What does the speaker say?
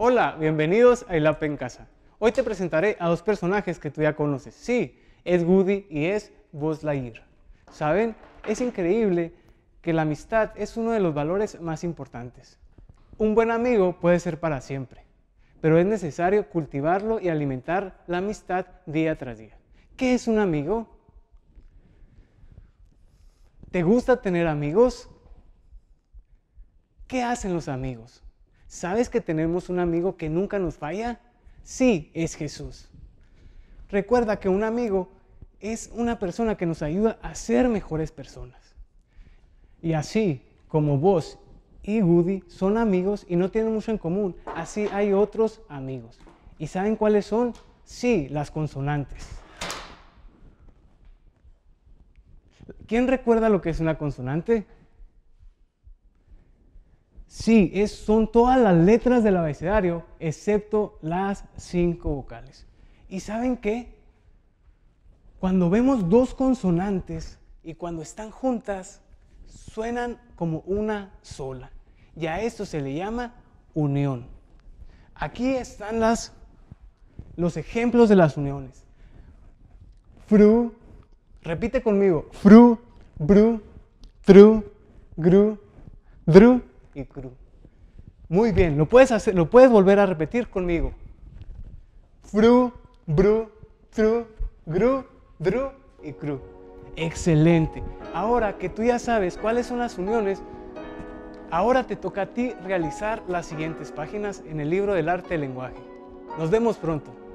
Hola, bienvenidos a El App en Casa. Hoy te presentaré a dos personajes que tú ya conoces. Sí, es Woody y es Buzz Lightyear. ¿Saben? Es increíble que la amistad es uno de los valores más importantes. Un buen amigo puede ser para siempre, pero es necesario cultivarlo y alimentar la amistad día tras día. ¿Qué es un amigo? ¿Te gusta tener amigos? ¿Qué hacen los amigos? ¿Sabes que tenemos un amigo que nunca nos falla? Sí, es Jesús. Recuerda que un amigo es una persona que nos ayuda a ser mejores personas. Y así como vos y Woody son amigos y no tienen mucho en común, así hay otros amigos. ¿Y saben cuáles son? Sí, las consonantes. ¿Quién recuerda lo que es una consonante? Sí, es, son todas las letras del abecedario, excepto las cinco vocales. ¿Y saben qué? Cuando vemos dos consonantes y cuando están juntas, suenan como una sola. Y a esto se le llama unión. Aquí están las, los ejemplos de las uniones. Fru, repite conmigo. Fru, bru, tru, gru, dru, y cru. Muy bien, lo puedes, hacer, lo puedes volver a repetir conmigo. Fru, bru, gru, dru y cru. Excelente. Ahora que tú ya sabes cuáles son las uniones, ahora te toca a ti realizar las siguientes páginas en el libro del arte del lenguaje. Nos vemos pronto.